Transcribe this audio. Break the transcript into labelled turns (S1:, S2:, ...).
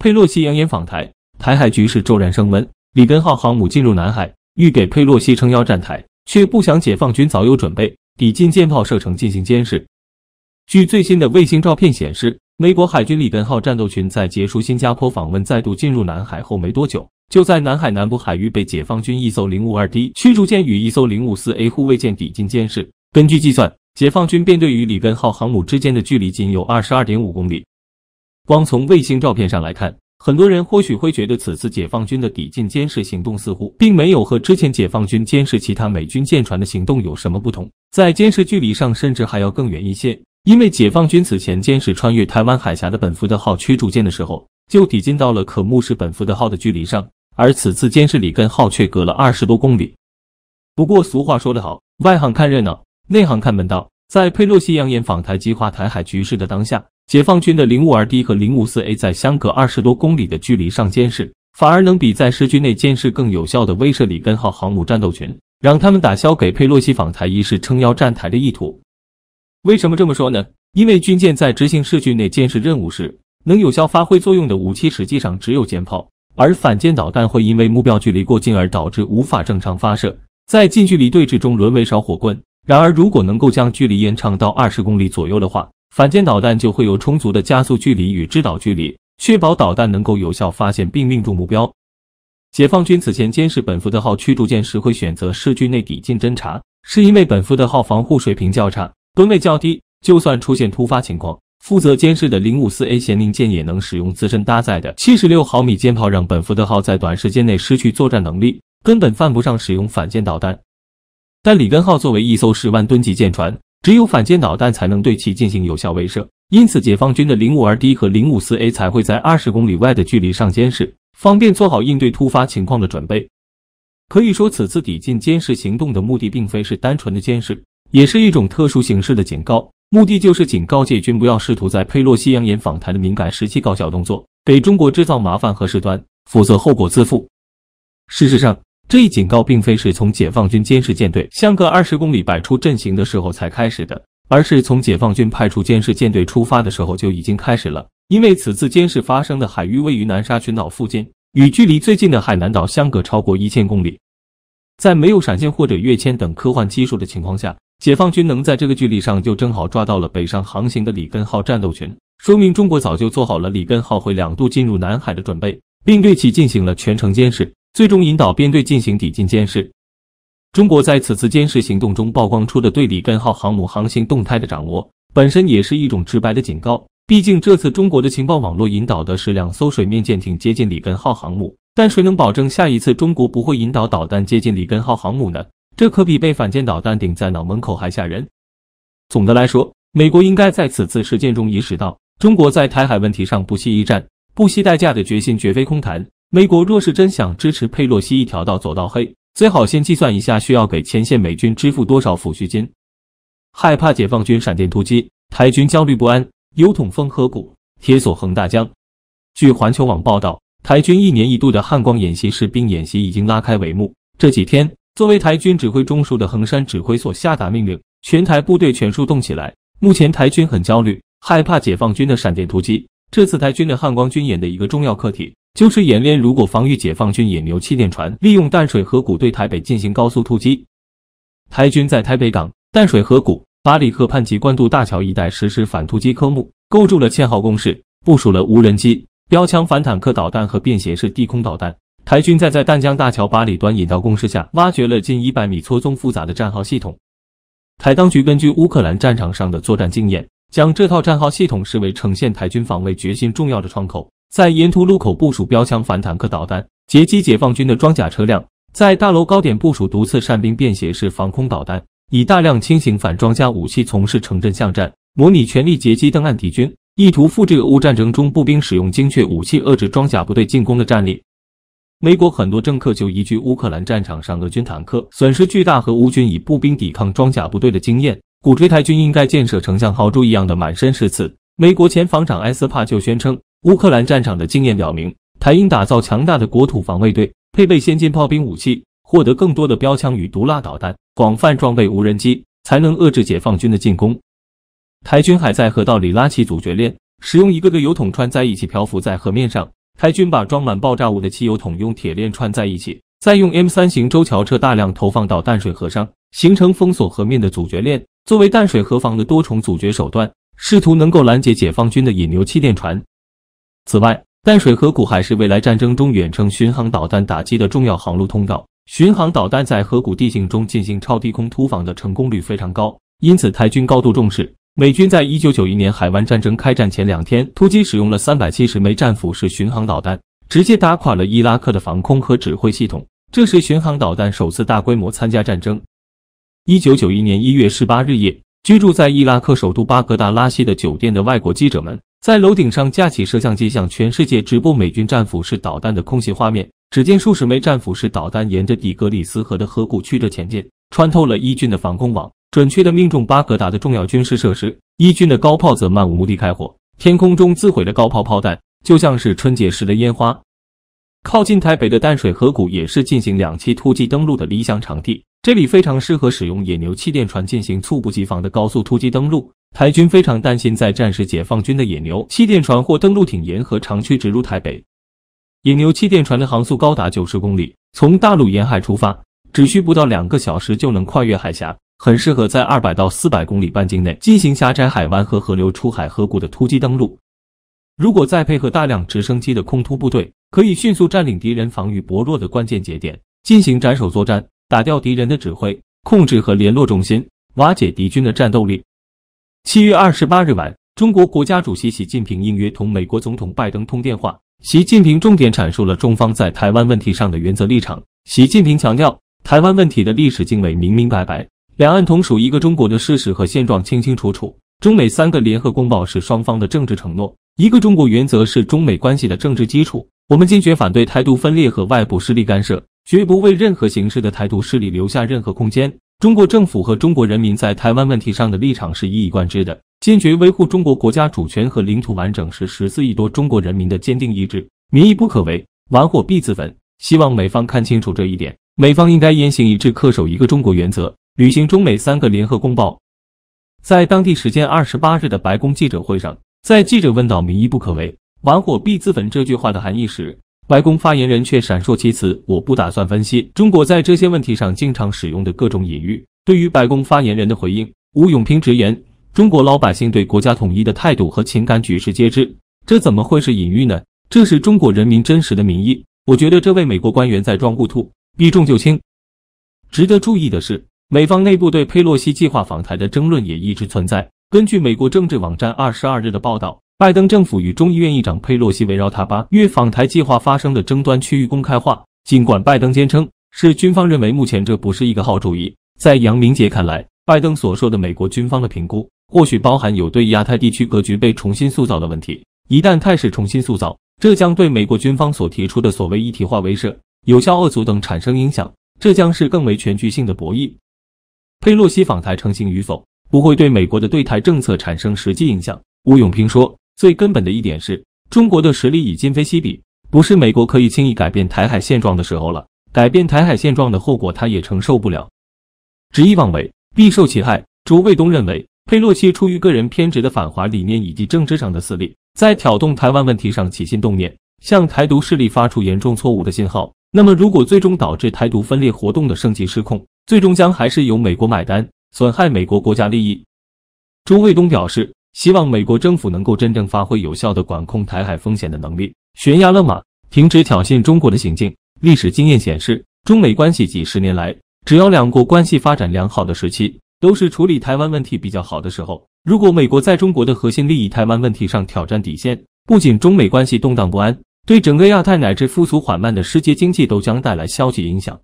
S1: 佩洛西扬言访台，台海局势骤然升温。里根号航母进入南海，欲给佩洛西撑腰站台，却不想解放军早有准备，抵近舰炮射程进行监视。据最新的卫星照片显示，美国海军里根号战斗群在结束新加坡访问、再度进入南海后没多久，就在南海南部海域被解放军一艘零五二 D 驱逐舰与一艘零五四 A 护卫舰抵近监视。根据计算，解放军编队与里根号航母之间的距离仅有二十二点五公里。光从卫星照片上来看，很多人或许会觉得此次解放军的抵近监视行动似乎并没有和之前解放军监视其他美军舰船的行动有什么不同，在监视距离上甚至还要更远一些。因为解放军此前监视穿越台湾海峡的本福德号驱逐舰的时候，就抵近到了可目视本福德号的距离上，而此次监视里根号却隔了二十多公里。不过俗话说得好，外行看热闹，内行看门道。在佩洛西扬言访台激化台海局势的当下，解放军的零五二 D 和零五四 A 在相隔二十多公里的距离上监视，反而能比在市区内监视更有效的威慑里根号航母战斗群，让他们打消给佩洛西访台一事撑腰站台的意图。为什么这么说呢？因为军舰在执行市区内监视任务时，能有效发挥作用的武器实际上只有舰炮，而反舰导弹会因为目标距离过近而导致无法正常发射，在近距离对峙中沦为烧火棍。然而，如果能够将距离延长到二十公里左右的话，反舰导弹就会有充足的加速距离与制导距离，确保导弹能够有效发现并命中目标。解放军此前监视本福德号驱逐舰时，会选择视距内抵近侦察，是因为本福德号防护水平较差，吨位较低，就算出现突发情况，负责监视的零五四 A 咸宁舰也能使用自身搭载的七十六毫米舰炮，让本福德号在短时间内失去作战能力，根本犯不上使用反舰导弹。但里根号作为一艘十万吨级舰船。只有反舰导弹才能对其进行有效威慑，因此解放军的零五二 D 和零五四 A 才会在二十公里外的距离上监视，方便做好应对突发情况的准备。可以说，此次抵近监视行动的目的并非是单纯的监视，也是一种特殊形式的警告，目的就是警告解放军不要试图在佩洛西扬言访谈的敏感时期搞小动作，给中国制造麻烦和事端，否则后果自负。事实上，这一警告并非是从解放军监视舰队相隔二十公里摆出阵型的时候才开始的，而是从解放军派出监视舰队出发的时候就已经开始了。因为此次监视发生的海域位于南沙群岛附近，与距离最近的海南岛相隔超过一千公里，在没有闪现或者跃迁等科幻技术的情况下，解放军能在这个距离上就正好抓到了北上航行的里根号战斗群，说明中国早就做好了里根号会两度进入南海的准备，并对其进行了全程监视。最终引导编队进行抵近监视。中国在此次监视行动中曝光出的对里根号航母航行动态的掌握，本身也是一种直白的警告。毕竟这次中国的情报网络引导的是两艘水面舰艇接近里根号航母，但谁能保证下一次中国不会引导导弹接近里根号航母呢？这可比被反舰导弹顶在脑门口还吓人。总的来说，美国应该在此次事件中意识到，中国在台海问题上不惜一战、不惜代价的决心绝非空谈。美国若是真想支持佩洛西一条道走到黑，最好先计算一下需要给前线美军支付多少抚恤金。害怕解放军闪电突击，台军焦虑不安。油桶风河谷，铁索横大江。据环球网报道，台军一年一度的汉光演习士兵演习已经拉开帷幕。这几天，作为台军指挥中枢的横山指挥所下达命令，全台部队全数动起来。目前台军很焦虑，害怕解放军的闪电突击。这次台军的汉光军演的一个重要课题。就是演练，如果防御解放军引流气垫船利用淡水河谷对台北进行高速突击，台军在台北港淡水河谷巴里克畔及关渡大桥一带实施反突击科目，构筑了堑壕工事，部署了无人机、标枪反坦克导弹和便携式地空导弹。台军在在淡江大桥巴里端引道工事下挖掘了近一百米错综复杂的战壕系统。台当局根据乌克兰战场上的作战经验，将这套战壕系统视为呈现台军防卫决心重要的窗口。在沿途路口部署标枪反坦克导弹，截击解放军的装甲车辆；在大楼高点部署毒刺单兵便携式防空导弹，以大量轻型反装甲武器从事城镇巷战，模拟全力截击登岸敌军，意图复制俄乌战争中步兵使用精确武器遏制装甲部队进攻的战例。美国很多政客就依据乌克兰战场上俄军坦克损失巨大和乌军以步兵抵抗装甲部队的经验，鼓吹台军应该建设成像豪猪一样的满身是刺。美国前防长埃斯帕就宣称。乌克兰战场的经验表明，台应打造强大的国土防卫队，配备先进炮兵武器，获得更多的标枪与毒辣导弹，广泛装备无人机，才能遏制解放军的进攻。台军还在河道里拉起阻绝链，使用一个个油桶串在一起漂浮在河面上。台军把装满爆炸物的汽油桶用铁链串在一起，再用 M 三型舟桥车大量投放到淡水河上，形成封锁河面的阻绝链，作为淡水河防的多重阻绝手段，试图能够拦截解放军的引流气垫船。此外，淡水河谷还是未来战争中远程巡航导弹打击的重要航路通道。巡航导弹在河谷地形中进行超低空突防的成功率非常高，因此台军高度重视。美军在一九九一年海湾战争开战前两天，突击使用了三百七十枚战斧式巡航导弹，直接打垮了伊拉克的防空和指挥系统。这是巡航导弹首次大规模参加战争。一九九一年一月十八日夜，居住在伊拉克首都巴格达拉希的酒店的外国记者们。在楼顶上架起摄像机，向全世界直播美军战斧式导弹的空袭画面。只见数十枚战斧式导弹沿着底格里斯河的河谷曲折前进，穿透了伊军的防空网，准确的命中巴格达的重要军事设施。伊军的高炮则漫无目的开火，天空中自毁的高炮炮弹就像是春节时的烟花。靠近台北的淡水河谷也是进行两栖突击登陆的理想场地，这里非常适合使用野牛气垫船进行猝不及防的高速突击登陆。台军非常担心，在战时解放军的野牛气垫船或登陆艇沿河长驱直入台北。野牛气垫船的航速高达九十公里，从大陆沿海出发，只需不到两个小时就能跨越海峡，很适合在二百到四百公里半径内进行狭窄海湾和河流、出海河谷的突击登陆。如果再配合大量直升机的空突部队，可以迅速占领敌人防御薄弱的关键节点，进行斩首作战，打掉敌人的指挥控制和联络中心，瓦解敌军的战斗力。七月二十八日晚，中国国家主席习近平应约同美国总统拜登通电话。习近平重点阐述了中方在台湾问题上的原则立场。习近平强调，台湾问题的历史经纬明明白白，两岸同属一个中国的事实和现状清清楚楚。中美三个联合公报是双方的政治承诺，一个中国原则是中美关系的政治基础。我们坚决反对台独分裂和外部势力干涉，绝不为任何形式的台独势力留下任何空间。中国政府和中国人民在台湾问题上的立场是一以贯之的，坚决维护中国国家主权和领土完整是十四亿多中国人民的坚定意志，民意不可违，玩火必自焚。希望美方看清楚这一点，美方应该言行一致，恪守一个中国原则，履行中美三个联合公报。在当地时间二十八日的白宫记者会上，在记者问到“民意不可违，玩火必自焚”这句话的含义时，白宫发言人却闪烁其词，我不打算分析中国在这些问题上经常使用的各种隐喻。对于白宫发言人的回应，吴永平直言：“中国老百姓对国家统一的态度和情感举世皆知，这怎么会是隐喻呢？这是中国人民真实的民意。我觉得这位美国官员在装糊涂、避重就轻。”值得注意的是，美方内部对佩洛西计划访台的争论也一直存在。根据美国政治网站二十二日的报道。拜登政府与众议院议长佩洛西围绕他八月访台计划发生的争端，区域公开化。尽管拜登坚称是军方认为目前这不是一个好主意，在杨明杰看来，拜登所说的美国军方的评估，或许包含有对亚太地区格局被重新塑造的问题。一旦态势重新塑造，这将对美国军方所提出的所谓一体化威慑、有效遏阻等产生影响。这将是更为全局性的博弈。佩洛西访台成型与否，不会对美国的对台政策产生实际影响。吴永平说。最根本的一点是中国的实力已今非昔比，不是美国可以轻易改变台海现状的时候了。改变台海现状的后果，他也承受不了。执意妄为，必受其害。朱卫东认为，佩洛西出于个人偏执的反华理念以及政治上的私利，在挑动台湾问题上起心动念，向台独势力发出严重错误的信号。那么，如果最终导致台独分裂活动的升级失控，最终将还是由美国买单，损害美国国家利益。朱卫东表示。希望美国政府能够真正发挥有效的管控台海风险的能力，悬崖勒马，停止挑衅中国的行径。历史经验显示，中美关系几十年来，只要两国关系发展良好的时期，都是处理台湾问题比较好的时候。如果美国在中国的核心利益——台湾问题上挑战底线，不仅中美关系动荡不安，对整个亚太乃至复苏缓慢的世界经济都将带来消极影响。